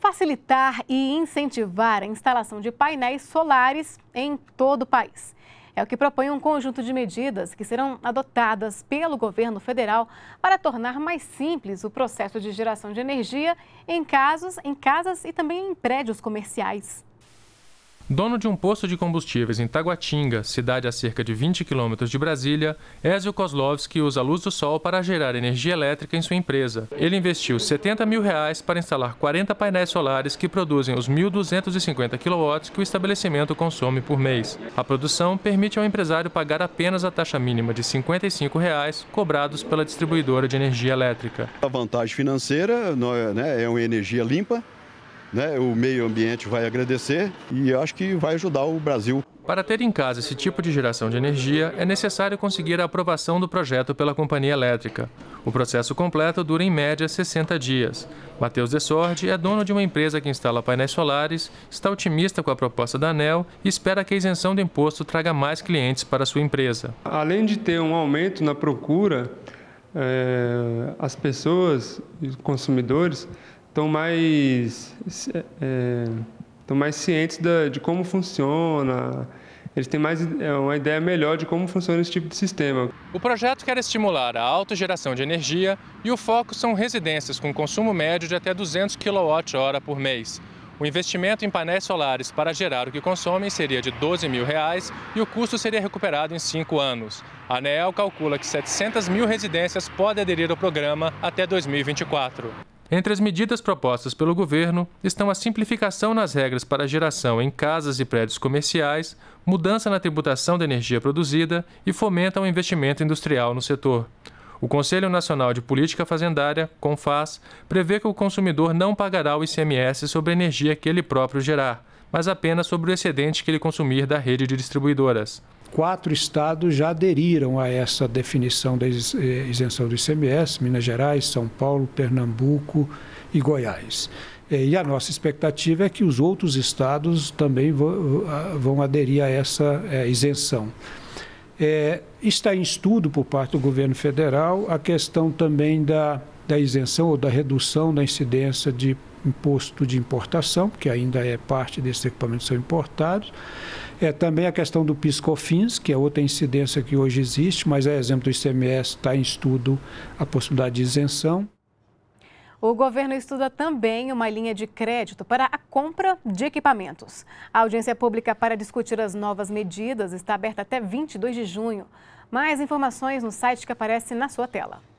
facilitar e incentivar a instalação de painéis solares em todo o país. É o que propõe um conjunto de medidas que serão adotadas pelo governo federal para tornar mais simples o processo de geração de energia em casos, em casas e também em prédios comerciais. Dono de um posto de combustíveis em Taguatinga, cidade a cerca de 20 quilômetros de Brasília, Ezio Kozlovski usa a luz do sol para gerar energia elétrica em sua empresa. Ele investiu 70 mil reais para instalar 40 painéis solares que produzem os 1.250 kW que o estabelecimento consome por mês. A produção permite ao empresário pagar apenas a taxa mínima de R$ 55 reais cobrados pela distribuidora de energia elétrica. A vantagem financeira né, é uma energia limpa, né, o meio ambiente vai agradecer e acho que vai ajudar o Brasil. Para ter em casa esse tipo de geração de energia, é necessário conseguir a aprovação do projeto pela companhia elétrica. O processo completo dura em média 60 dias. Matheus Desordi é dono de uma empresa que instala painéis solares, está otimista com a proposta da ANEL e espera que a isenção do imposto traga mais clientes para sua empresa. Além de ter um aumento na procura, é, as pessoas e os consumidores estão mais, é, mais cientes da, de como funciona, eles têm mais é, uma ideia melhor de como funciona esse tipo de sistema. O projeto quer estimular a alta geração de energia e o foco são residências com consumo médio de até 200 kWh por mês. O investimento em painéis solares para gerar o que consomem seria de 12 mil reais e o custo seria recuperado em cinco anos. A ANEEL calcula que 700 mil residências podem aderir ao programa até 2024. Entre as medidas propostas pelo governo estão a simplificação nas regras para geração em casas e prédios comerciais, mudança na tributação da energia produzida e fomenta o investimento industrial no setor. O Conselho Nacional de Política Fazendária, CONFAS, prevê que o consumidor não pagará o ICMS sobre a energia que ele próprio gerar, mas apenas sobre o excedente que ele consumir da rede de distribuidoras quatro estados já aderiram a essa definição da eh, isenção do ICMS: Minas Gerais, São Paulo, Pernambuco e Goiás. Eh, e a nossa expectativa é que os outros estados também vão ah, aderir a essa eh, isenção. É, está em estudo por parte do governo federal a questão também da, da isenção ou da redução da incidência de imposto de importação, que ainda é parte desses equipamentos são importados. É também a questão do PiscoFins, que é outra incidência que hoje existe, mas é exemplo do ICMS, está em estudo a possibilidade de isenção. O governo estuda também uma linha de crédito para a compra de equipamentos. A audiência pública para discutir as novas medidas está aberta até 22 de junho. Mais informações no site que aparece na sua tela.